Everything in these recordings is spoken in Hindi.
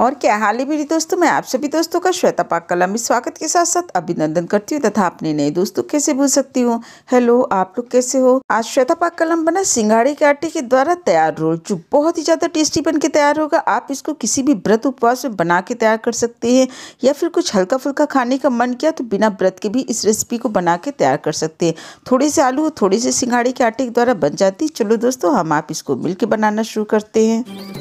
और क्या हाल ही मेरी दोस्तों मैं आप सभी दोस्तों का श्वेता पाक कला में स्वागत के साथ साथ अभिनंदन करती हूँ तथा अपने नए दोस्तों कैसे भूल सकती हूँ हेलो आप लोग कैसे हो आज श्वेता पाक कलम बना सिंगाड़ी के आटे के द्वारा तैयार रोल जो बहुत ही ज्यादा टेस्टी बन के तैयार होगा आप इसको किसी भी व्रत उपवास में बना के तैयार कर सकते हैं या फिर कुछ हल्का फुल्का खाने का मन किया तो बिना व्रत के भी इस रेसिपी को बना के तैयार कर सकते हैं थोड़े से आलू थोड़े से सिंगाड़ी के आटे के द्वारा बन जाती चलो दोस्तों हम आप इसको मिलकर बनाना शुरू करते हैं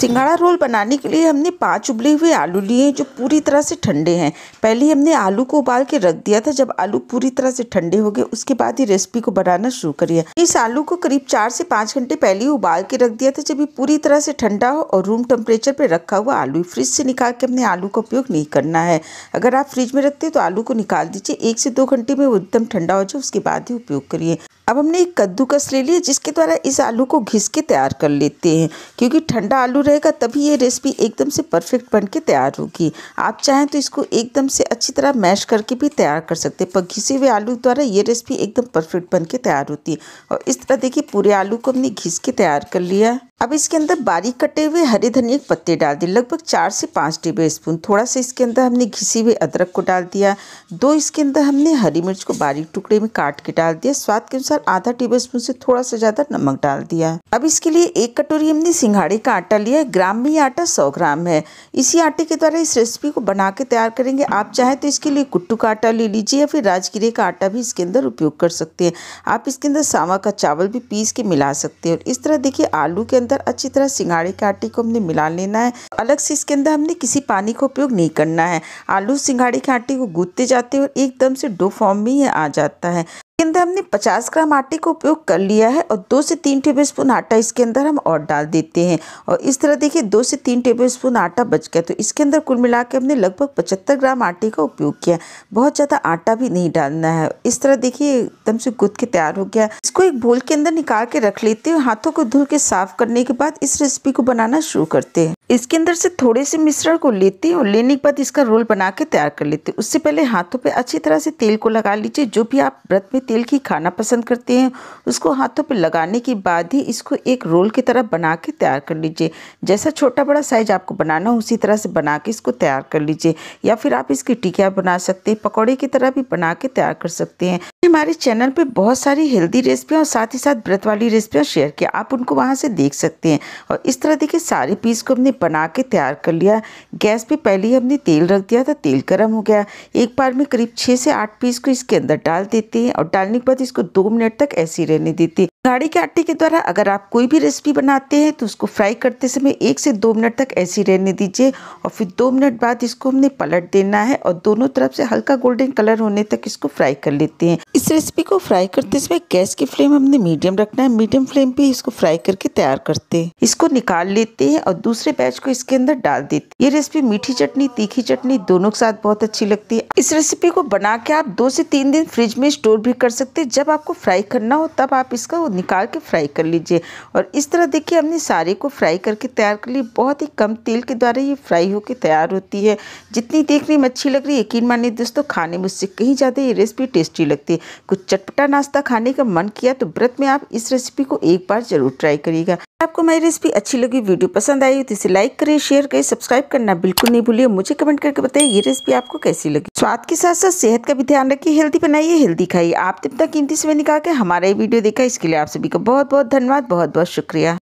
सिंघाड़ा रोल बनाने के लिए हमने पाँच उबले हुए आलू लिए हैं जो पूरी तरह से ठंडे हैं पहले हमने आलू को उबाल के रख दिया था जब आलू पूरी तरह से ठंडे हो गए उसके बाद ही रेसिपी को बनाना शुरू करिए इस आलू को करीब चार से पाँच घंटे पहले ही उबाल के रख दिया था जब ये पूरी तरह से ठंडा हो और रूम टेम्परेचर पर रखा हुआ आलू फ्रिज से निकाल के हमने आलू का उपयोग नहीं करना है अगर आप फ्रिज में रखते हैं तो आलू को निकाल दीजिए एक से दो घंटे में वो एकदम ठंडा हो जाए उसके बाद ही उपयोग करिए अब हमने एक कद्दूकस ले लिया जिसके द्वारा इस आलू को घिस के तैयार कर लेते हैं क्योंकि ठंडा आलू रहेगा तभी ये रेसिपी एकदम से परफेक्ट बन के तैयार होगी आप चाहें तो इसको एकदम से अच्छी तरह मैश करके भी तैयार कर सकते हैं पर घिसे हुए आलू द्वारा ये रेसिपी एकदम परफेक्ट बन के तैयार होती है और इस तरह देखिए पूरे आलू को हमने घिस के तैयार कर लिया अब इसके अंदर बारीक कटे हुए हरे धनिया के पत्ते डाल दिए लगभग चार से पाँच टेबल स्पून थोड़ा सा इसके अंदर हमने घिसी हुई अदरक को डाल दिया दो इसके अंदर हमने हरी मिर्च को बारीक टुकड़े में काट के डाल दिया स्वाद के अनुसार आधा टेबल स्पून से थोड़ा सा ज़्यादा नमक डाल दिया अब इसके लिए एक कटोरी हमने सिंघाड़े का आटा लिया ग्राम में आटा सौ ग्राम है इसी आटे के द्वारा इस रेसिपी को बना के तैयार करेंगे आप चाहे तो इसके लिए कुट्टू का आटा ले लीजिए या फिर राजगिरे का आटा भी इसके अंदर उपयोग कर सकते हैं आप इसके अंदर सावा का चावल भी पीस के मिला सकते हैं और इस तरह देखिए आलू के अंदर अंदर अच्छी तरह सिंगाड़े के आटे को हमने मिला लेना है अलग से इसके अंदर हमने किसी पानी का उपयोग नहीं करना है आलू सिंगाड़े के आटे को गूंथते जाते और एकदम से डो फॉर्म में ही आ जाता है इसके अंदर हमने 50 ग्राम आटे का उपयोग कर लिया है और दो से तीन टेबल स्पून आटा इसके अंदर हम और डाल देते हैं और इस तरह देखिए दो से तीन टेबल स्पून आटा बच गया तो इसके अंदर कुल मिला के हमने लगभग पचहत्तर ग्राम आटे का उपयोग किया बहुत ज़्यादा आटा भी नहीं डालना है इस तरह देखिए एकदम से गुद के तैयार हो गया इसको एक बोल के अंदर निकाल के रख लेते हैं हाथों को धुल के साफ करने के बाद इस रेसिपी को बनाना शुरू करते हैं इसके अंदर से थोड़े से मिश्रण को लेते हैं और लेने के बाद इसका रोल बना के तैयार कर लेते हैं उससे पहले हाथों पे अच्छी तरह से तेल को लगा लीजिए जो भी आप व्रत में तेल की खाना पसंद करते हैं उसको हाथों पे लगाने के बाद ही इसको एक रोल की तरह बना के तैयार कर लीजिए जैसा छोटा बड़ा साइज आपको बनाना हो उसी तरह से बना के इसको तैयार कर लीजिए या फिर आप इसकी टिकिया बना सकते हैं पकौड़े की तरह भी बना के तैयार कर सकते हैं हमारे चैनल पे बहुत सारी हेल्दी रेसिपियाँ और साथ ही साथ व्रत वाली रेसिपियाँ शेयर किया आप उनको वहाँ से देख सकते हैं और इस तरह देखिए सारे पीस को हमने बना के तैयार कर लिया गैस पे पहले ही हमने तेल रख दिया था तेल गर्म हो गया एक बार में करीब छः से आठ पीस को इसके अंदर डाल देते हैं और डालने के बाद इसको दो मिनट तक ऐसे रहने देते गाड़ी के आटे के द्वारा अगर आप कोई भी रेसिपी बनाते हैं तो उसको फ्राई करते समय एक से दो मिनट तक ऐसी रहने दीजिए और फिर दो मिनट बाद इसको हमने पलट देना है और दोनों तरफ से हल्का गोल्डन कलर होने तक इसको फ्राई कर लेते हैं इस रेसिपी को फ्राई करते समय गैस की फ्लेम हमने मीडियम रखना है मीडियम फ्लेम पे इसको फ्राई करके तैयार करते हैं इसको निकाल लेते हैं और दूसरे बैच को इसके अंदर डाल देते ये रेसिपी मीठी चटनी तीखी चटनी दोनों के साथ बहुत अच्छी लगती है इस रेसिपी को बना के आप दो से तीन दिन फ्रिज में स्टोर भी कर सकते हैं जब आपको फ्राई करना हो तब आप इसका निकाल के फ्राई कर लीजिए और इस तरह देखिए हमने सारे को फ्राई करके तैयार कर लिए बहुत ही कम तेल के द्वारा ये फ्राई होकर तैयार होती है जितनी देखने में अच्छी लग रही है यकीन मानिए दोस्तों खाने में उससे कहीं ज़्यादा ये रेसिपी टेस्टी लगती है कुछ चटपटा नाश्ता खाने का मन किया तो व्रत में आप इस रेसिपी को एक बार ज़रूर ट्राई करिएगा आपको मेरी रेसिपी अच्छी लगी वीडियो पसंद आई हो तो इसे लाइक करें शेयर करें सब्सक्राइब करना बिल्कुल नहीं भूलिए मुझे कमेंट करके बताइए ये रेसिपी आपको कैसी लगी स्वाद के साथ साथ सेहत का भी ध्यान रखिए हेल्दी बनाइए हेल्दी खाइए आप तब तक कीमती समय निकाल के हमारा ये वीडियो देखा इसके लिए आप सभी का बहुत बहुत धन्यवाद बहुत बहुत शुक्रिया